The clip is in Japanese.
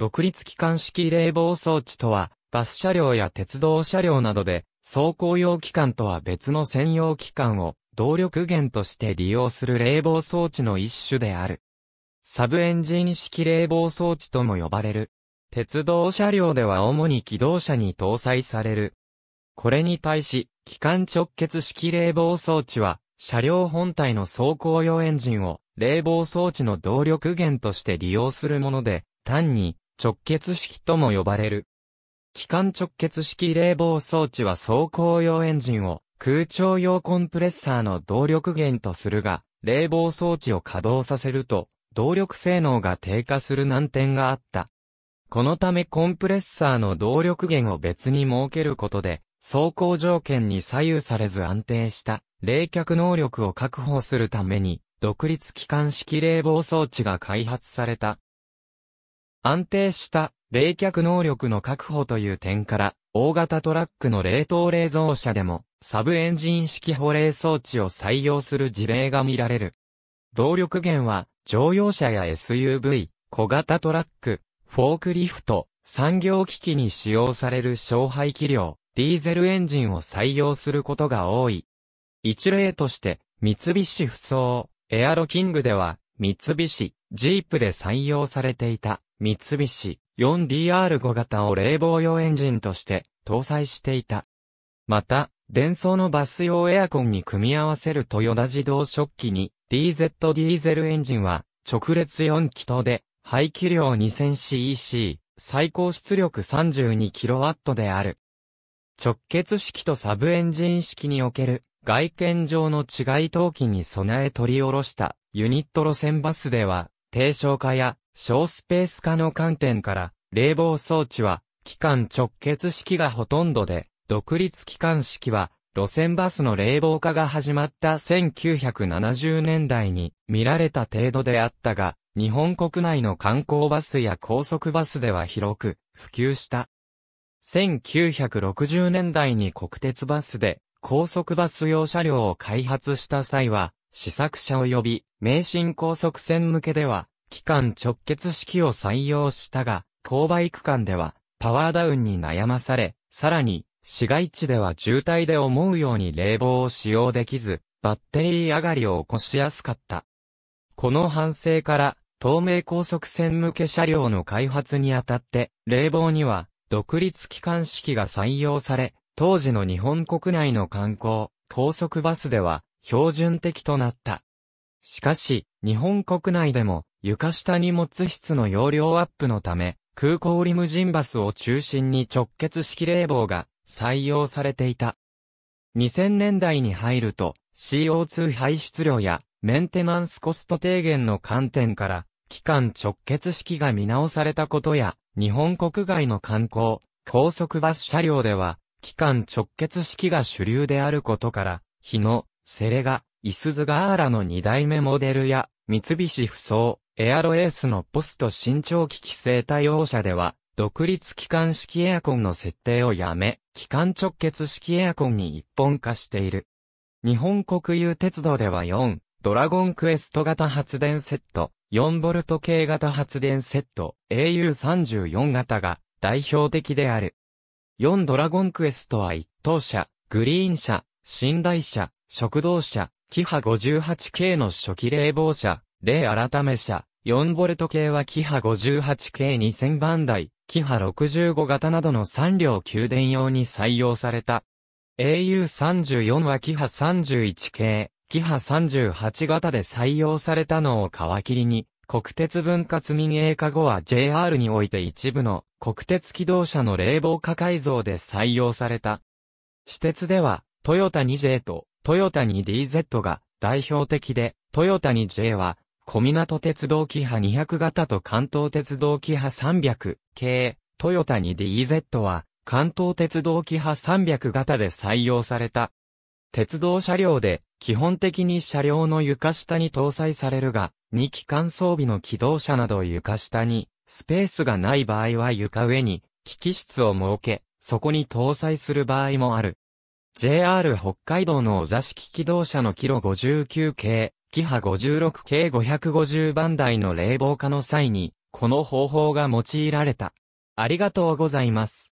独立機関式冷房装置とは、バス車両や鉄道車両などで、走行用機関とは別の専用機関を動力源として利用する冷房装置の一種である。サブエンジン式冷房装置とも呼ばれる。鉄道車両では主に機動車に搭載される。これに対し、機関直結式冷房装置は、車両本体の走行用エンジンを冷房装置の動力源として利用するもので、単に直結式とも呼ばれる。機関直結式冷房装置は走行用エンジンを空調用コンプレッサーの動力源とするが、冷房装置を稼働させると、動力性能が低下する難点があった。このためコンプレッサーの動力源を別に設けることで、走行条件に左右されず安定した冷却能力を確保するために、独立機関式冷房装置が開発された。安定した冷却能力の確保という点から、大型トラックの冷凍冷蔵車でも、サブエンジン式保冷装置を採用する事例が見られる。動力源は、乗用車や SUV、小型トラック、フォークリフト、産業機器に使用される小排気量、ディーゼルエンジンを採用することが多い。一例として、三菱不走、エアロキングでは、三菱、ジープで採用されていた三菱 4DR5 型を冷房用エンジンとして搭載していた。また、電装のバス用エアコンに組み合わせる豊田自動食器に DZ ディーゼルエンジンは直列4気筒で排気量 2000cc、最高出力 32kW である。直結式とサブエンジン式における外見上の違い陶器に備え取り下ろしたユニット路線バスでは低床化や小スペース化の観点から、冷房装置は、機関直結式がほとんどで、独立機関式は、路線バスの冷房化が始まった1970年代に見られた程度であったが、日本国内の観光バスや高速バスでは広く普及した。1960年代に国鉄バスで高速バス用車両を開発した際は、試作車及び名神高速線向けでは機関直結式を採用したが、勾配区間ではパワーダウンに悩まされ、さらに市街地では渋滞で思うように冷房を使用できず、バッテリー上がりを起こしやすかった。この反省から、東名高速線向け車両の開発にあたって、冷房には独立機関式が採用され、当時の日本国内の観光、高速バスでは標準的となった。しかし、日本国内でも床下荷物室の容量アップのため、空港リムジンバスを中心に直結式冷房が採用されていた。2000年代に入ると CO2 排出量やメンテナンスコスト低減の観点から期間直結式が見直されたことや日本国外の観光、高速バス車両では期間直結式が主流であることから日野、セレガ、イスズガーラの2代目モデルや三菱不走、エアロエースのポスト新長期規制対応車では、独立機関式エアコンの設定をやめ、機関直結式エアコンに一本化している。日本国有鉄道では4、ドラゴンクエスト型発電セット、4ボルト系型発電セット、AU34 型が代表的である。4ドラゴンクエストは1等車、グリーン車、寝台車、食堂車、キハ58系の初期冷房車、例改め車、4V 系はキハ 58K 2000番台、キハ65型などの3両給電用に採用された。au34 はキハ 31K、キハ38型で採用されたのを皮切りに、国鉄分割民営化後は JR において一部の国鉄機動車の冷房化改造で採用された。私鉄では、トヨタ 2J とトヨタ 2DZ が代表的で、トヨタ 2J は小港鉄道キハ200型と関東鉄道キハ300系、トヨタに DZ は、関東鉄道キハ300型で採用された。鉄道車両で、基本的に車両の床下に搭載されるが、2機関装備の機動車など床下に、スペースがない場合は床上に、機器室を設け、そこに搭載する場合もある。JR 北海道のお座敷機動車のキロ59系、キハ56系550番台の冷房化の際に、この方法が用いられた。ありがとうございます。